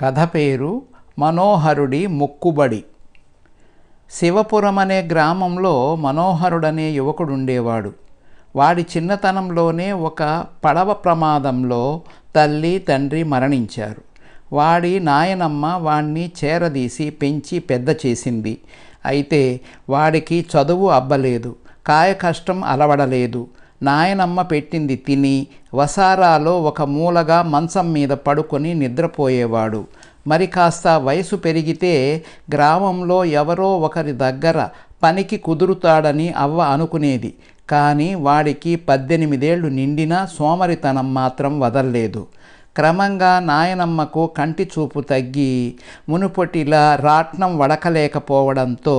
కథ పేరు మనోహరుడి మొక్కుబడి శివపురం అనే గ్రామంలో మనోహరుడనే యువకుడుండేవాడు వాడి చిన్నతనంలోనే ఒక పడవ ప్రమాదంలో తల్లి తండ్రి మరణించారు వాడి నాయనమ్మ వాణ్ణి చేరదీసి పెంచి పెద్ద చేసింది అయితే వాడికి చదువు అబ్బలేదు కాయ కష్టం అలవడలేదు నాయనమ్మ పెట్టింది తిని వసారాలో ఒక మూలగా మంచం మీద పడుకొని నిద్రపోయేవాడు మరి కాస్త వయసు పెరిగితే గ్రామంలో ఎవరో ఒకరి దగ్గర పనికి కుదురుతాడని అవ్వ అనుకునేది కానీ వాడికి పద్దెనిమిదేళ్లు నిండినా సోమరితనం మాత్రం వదల్లేదు క్రమంగా నాయనమ్మకు కంటి చూపు తగ్గి మునుపటిలా రాట్నం వడకలేకపోవడంతో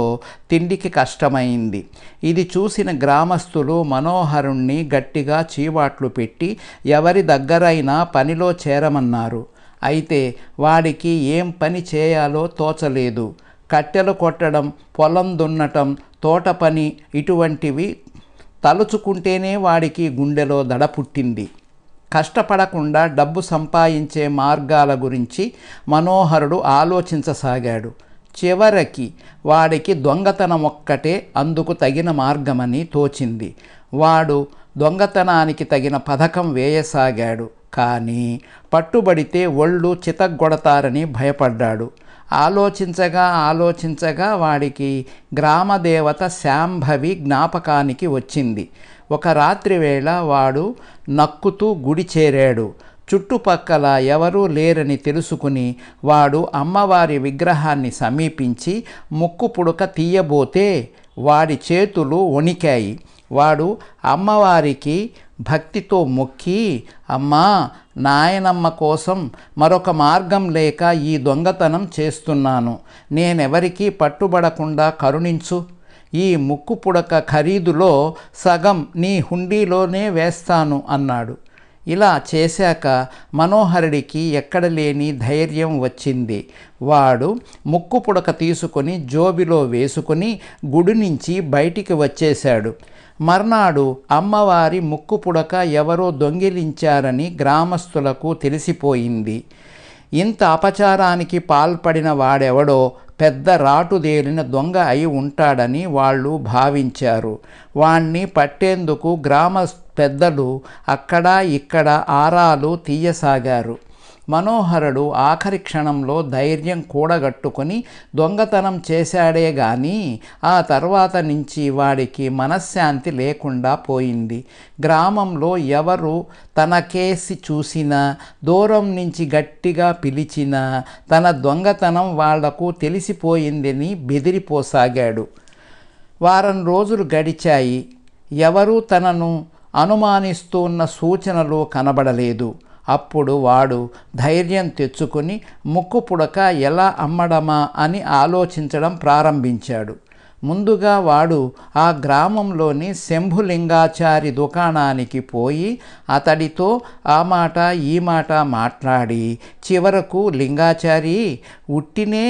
తిండికి కష్టమైంది ఇది చూసిన గ్రామస్తులు మనోహరుణ్ణి గట్టిగా చీవాట్లు పెట్టి ఎవరి దగ్గరైనా పనిలో చేరమన్నారు అయితే వాడికి ఏం పని చేయాలో తోచలేదు కట్టెలు కొట్టడం పొలం దున్నటం తోట పని ఇటువంటివి తలుచుకుంటేనే వాడికి గుండెలో దడ పుట్టింది కష్టపడకుండా డబ్బు సంపాదించే మార్గాల గురించి మనోహరుడు ఆలోచించసాగాడు చివరికి వాడికి దొంగతనం ఒక్కటే అందుకు తగిన మార్గమని తోచింది వాడు దొంగతనానికి తగిన పథకం వేయసాగాడు కానీ పట్టుబడితే ఒళ్ళు చితగ్గొడతారని భయపడ్డాడు ఆలోచించగా ఆలోచించగా వాడికి గ్రామదేవత శాంభవి జ్ఞాపకానికి వచ్చింది ఒక రాత్రి వేళ వాడు నక్కుతూ గుడి చేరాడు చుట్టుపక్కల ఎవరూ లేరని తెలుసుకుని వాడు అమ్మవారి విగ్రహాన్ని సమీపించి ముక్కు పుడక తీయబోతే వాడి చేతులు వణికాయి వాడు అమ్మవారికి భక్తితో మొక్కి అమ్మా నాయనమ్మ కోసం మరొక మార్గం లేక ఈ దొంగతనం చేస్తున్నాను నేనెవరికీ పట్టుబడకుండా కరుణించు ఈ ముక్కు పుడక ఖరీదులో సగం నీ హుండీలోనే వేస్తాను అన్నాడు ఇలా చేశాక మనోహరుడికి ఎక్కడ లేని ధైర్యం వచ్చింది వాడు ముక్కు పుడక తీసుకొని జోబిలో వేసుకొని గుడి నుంచి బయటికి వచ్చేశాడు మర్నాడు అమ్మవారి ముక్కు పుడక ఎవరో దొంగిలించారని గ్రామస్తులకు తెలిసిపోయింది ఇంత అపచారానికి పాల్పడిన వాడెవడో పెద్ద రాటుదేలిన దొంగ అయి ఉంటాడని వాళ్ళు భావించారు వాణ్ణి పట్టేందుకు గ్రామ పెద్దలు అక్కడ ఇక్కడ ఆరాలు తీయసాగారు మనోహరుడు ఆఖరి క్షణంలో ధైర్యం కూడగట్టుకొని దొంగతనం చేశాడే గాని ఆ తర్వాత నుంచి వాడికి మనశ్శాంతి లేకుండా పోయింది గ్రామంలో ఎవరు తన కేసి చూసినా దూరం నుంచి గట్టిగా పిలిచినా తన దొంగతనం వాళ్లకు తెలిసిపోయిందని బెదిరిపోసాగాడు వారం రోజులు గడిచాయి ఎవరూ తనను అనుమానిస్తున్న సూచనలు కనబడలేదు అప్పుడు వాడు ధైర్యం తెచ్చుకుని ముక్కు పుడక ఎలా అమ్మడమా అని ఆలోచించడం ప్రారంభించాడు ముందుగా వాడు ఆ గ్రామంలోని శంభులింగాచారి దుకాణానికి పోయి అతడితో ఆ మాట ఈ మాట మాట్లాడి చివరకు లింగాచారి ఉట్టినే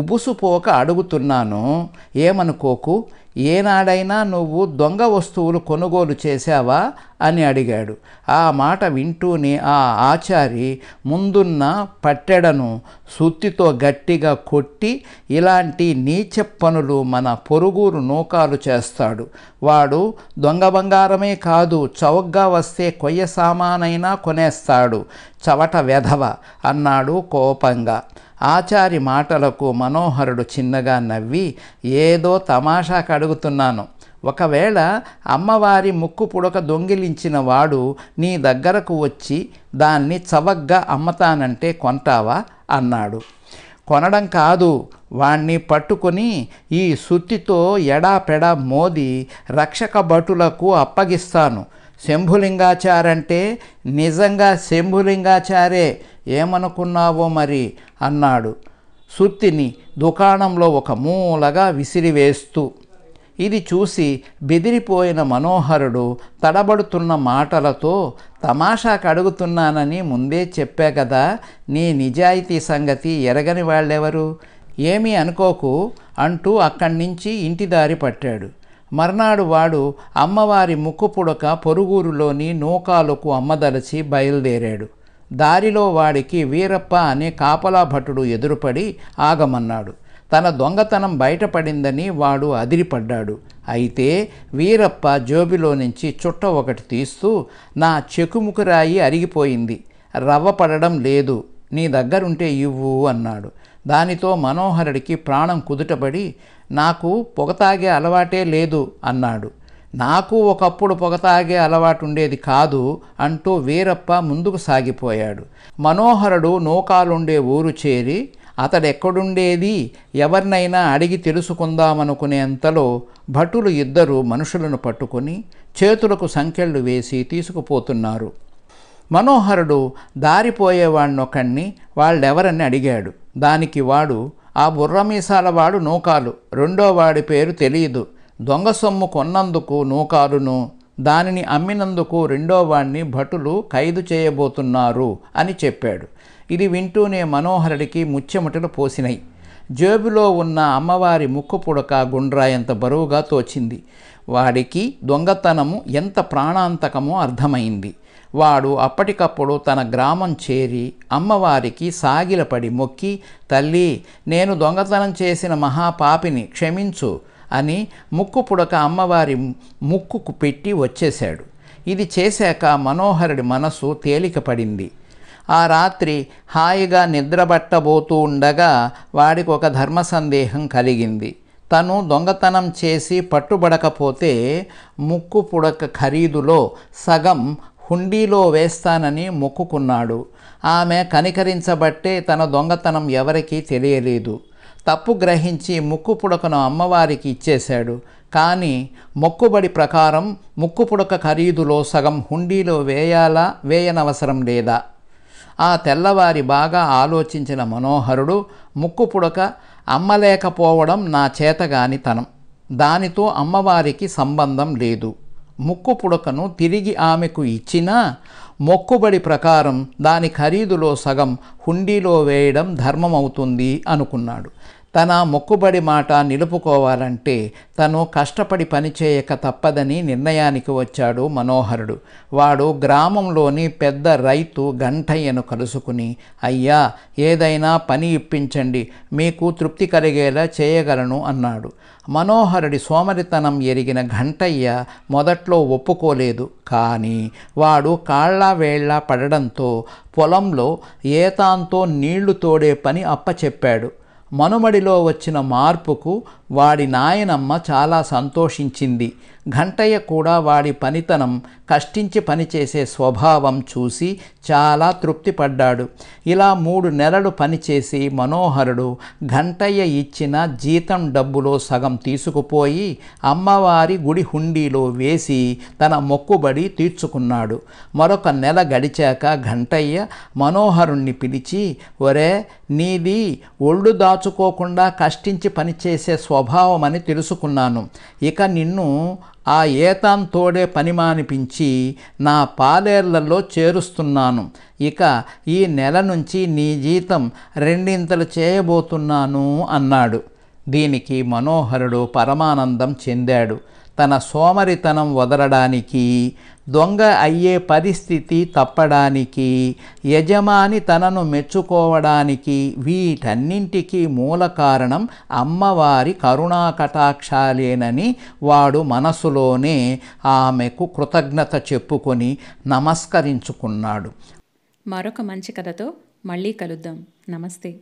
ఉబుసుపోక అడుగుతున్నాను ఏమనుకోకు ఏనాడైనా నువ్వు దొంగ వస్తువులు కొనుగోలు చేశావా అని అడిగాడు ఆ మాట వింటూనే ఆ ఆచారి ముందున్న పట్టెడను సుత్తితో గట్టిగా కొట్టి ఇలాంటి నీచ పనులు మన పొరుగురు నూకాలు చేస్తాడు వాడు దొంగ బంగారమే కాదు చౌగ్గా వస్తే కొయ్య సామానైనా కొనేస్తాడు చవట వెధవ అన్నాడు కోపంగా ఆచారి మాటలకు మనోహరుడు చిన్నగా నవ్వి ఏదో తమాషా కడుగుతున్నాను ఒకవేళ అమ్మవారి ముక్కు పుడక దొంగిలించిన వాడు నీ దగ్గరకు వచ్చి దాన్ని చవగ్గా అమ్మతానంటే కొంటావా అన్నాడు కొనడం కాదు వాణ్ణి పట్టుకొని ఈ సుత్తితో ఎడాపెడా మోది రక్షక భటులకు అప్పగిస్తాను శంభులింగాచారంటే నిజంగా శంభులింగాచారే ఏమనుకున్నావో మరి అన్నాడు సుత్తిని దుకాణంలో ఒక మూలగా విసిరివేస్తూ ఇది చూసి బెదిరిపోయిన మనోహరుడు తడబడుతున్న మాటలతో తమాషాకు అడుగుతున్నానని ముందే చెప్పా కదా నీ నిజాయితీ సంగతి ఎరగని వాళ్ళెవరు ఏమీ అనుకోకు అంటూ అక్కడి నుంచి ఇంటి దారి పట్టాడు మర్నాడు వాడు అమ్మవారి ముక్కుపుడక పొరుగురులోని నూకాలకు అమ్మదలచి బయలుదేరాడు దారిలో వాడికి వీరప్ప అనే కాపలా భటుడు ఎదురుపడి ఆగమన్నాడు తన దొంగతనం బయటపడిందని వాడు అదిరిపడ్డాడు అయితే వీరప్ప జోబిలో నుంచి చుట్ట ఒకటి తీస్తూ నా చెకుముకురాయి అరిగిపోయింది రవ్వ పడడం లేదు నీ దగ్గరుంటే ఇవ్వు అన్నాడు దానితో మనోహరుడికి ప్రాణం కుదుటబడి నాకు పొగ తాగే అలవాటే లేదు అన్నాడు నాకు ఒకప్పుడు పొగ తాగే అలవాటు ఉండేది కాదు అంటూ వీరప్ప ముందుకు సాగిపోయాడు మనోహరుడు నూకాలుండే ఊరు చేరి అతడెక్కడుండేది ఎవరినైనా అడిగి తెలుసుకుందామనుకునేంతలో భటులు ఇద్దరు మనుషులను పట్టుకొని చేతులకు సంకెళ్ళు వేసి తీసుకుపోతున్నారు మనోహరుడు దారిపోయేవాణ్ణొకణ్ణి వాళ్ళెవరని అడిగాడు దానికి వాడు ఆ బుర్రమీసాల వాడు నూకాలు రెండో వాడి పేరు తెలియదు దొంగ సొమ్ము కొన్నందుకు నూకాలును దానిని అమ్మినందుకు రెండో వాణ్ణి భటులు ఖైదు చేయబోతున్నారు అని చెప్పాడు ఇది వింటూనే మనోహరుడికి ముచ్చెమటలు పోసినాయి జేబులో ఉన్న అమ్మవారి ముక్కు పుడక గుండ్రాయంత బరువుగా తోచింది వాడికి దొంగతనము ఎంత ప్రాణాంతకమో అర్థమైంది వాడు అప్పటికప్పుడు తన గ్రామం చేరి అమ్మవారికి సాగిలపడి మొక్కి తల్లి నేను దొంగతనం చేసిన మహాపాపిని క్షమించు అని ముక్కు పుడక అమ్మవారి ముక్కుకు పెట్టి వచ్చేశాడు ఇది చేశాక మనోహరుడి మనసు తేలికపడింది ఆ రాత్రి హాయిగా నిద్రబట్టబోతూ ఉండగా వాడికి ఒక ధర్మ సందేహం కలిగింది తను దొంగతనం చేసి పట్టుబడకపోతే ముక్కు పుడక ఖరీదులో సగం హుండీలో వేస్తానని మొక్కుకున్నాడు ఆమె కనికరించబట్టే తన దొంగతనం ఎవరికీ తెలియలేదు తప్పు గ్రహించి ముక్కు పుడకను అమ్మవారికి ఇచ్చేశాడు కానీ మొక్కుబడి ప్రకారం ముక్కు పుడక ఖరీదులో సగం హుండీలో వేయాలా వేయనవసరం లేదా ఆ తెల్లవారి బాగా ఆలోచించిన మనోహరుడు ముక్కు పుడక అమ్మలేకపోవడం నా చేతగానితనం దానితో అమ్మవారికి సంబంధం లేదు ముక్కు పుడకను తిరిగి ఆమెకు ఇచ్చినా మొక్కుబడి ప్రకారం దాని ఖరీదులో సగం హుండీలో వేయడం ధర్మమవుతుంది అనుకున్నాడు తన మొక్కుబడి మాట నిలుపుకోవాలంటే తను కష్టపడి పనిచేయక తప్పదని నిర్ణయానికి వచ్చాడు మనోహరుడు వాడు గ్రామంలోని పెద్ద రైతు గంటయ్యను కలుసుకుని అయ్యా ఏదైనా పని ఇప్పించండి మీకు తృప్తి కలిగేలా చేయగలను అన్నాడు మనోహరుడి సోమరితనం ఎరిగిన ఘంటయ్య మొదట్లో ఒప్పుకోలేదు కానీ వాడు కాళ్ళ వేళ్ళ పడడంతో పొలంలో ఏతాంతో నీళ్లు తోడే పని అప్పచెప్పాడు మనుమడిలో వచ్చిన మార్పుకు వాడి నాయనమ్మ చాలా సంతోషించింది ఘంటయ్య కూడా వాడి పనితనం కష్టించి పనిచేసే స్వభావం చూసి చాలా తృప్తిపడ్డాడు ఇలా మూడు నెలలు పనిచేసి మనోహరుడు ఘంటయ్య ఇచ్చిన జీతం డబ్బులో సగం తీసుకుపోయి అమ్మవారి గుడి హుండీలో వేసి తన మొక్కుబడి తీర్చుకున్నాడు మరొక నెల గడిచాక ఘంటయ్య మనోహరుణ్ణి పిలిచి ఒరే నీది ఒళ్ళు దాచుకోకుండా కష్టించి పనిచేసే స్వభావం అని తెలుసుకున్నాను ఇక నిన్ను ఆ ఏతాంతోడే తోడే పనిమానిపించి నా పాలేర్లలో చేరుస్తున్నాను ఇక ఈ నెల నుంచి నీ జీతం రెండింతలు చేయబోతున్నాను అన్నాడు దీనికి మనోహరుడు పరమానందం చెందాడు తన సోమరితనం వదలడానికి దొంగ అయ్యే పరిస్థితి తప్పడానికి యజమాని తనను మెచ్చుకోవడానికి వీటన్నింటికీ మూల కారణం అమ్మవారి కరుణా కటాక్షాలేనని వాడు మనసులోనే ఆమెకు కృతజ్ఞత చెప్పుకొని నమస్కరించుకున్నాడు మరొక మంచి కథతో మళ్ళీ కలుద్దాం నమస్తే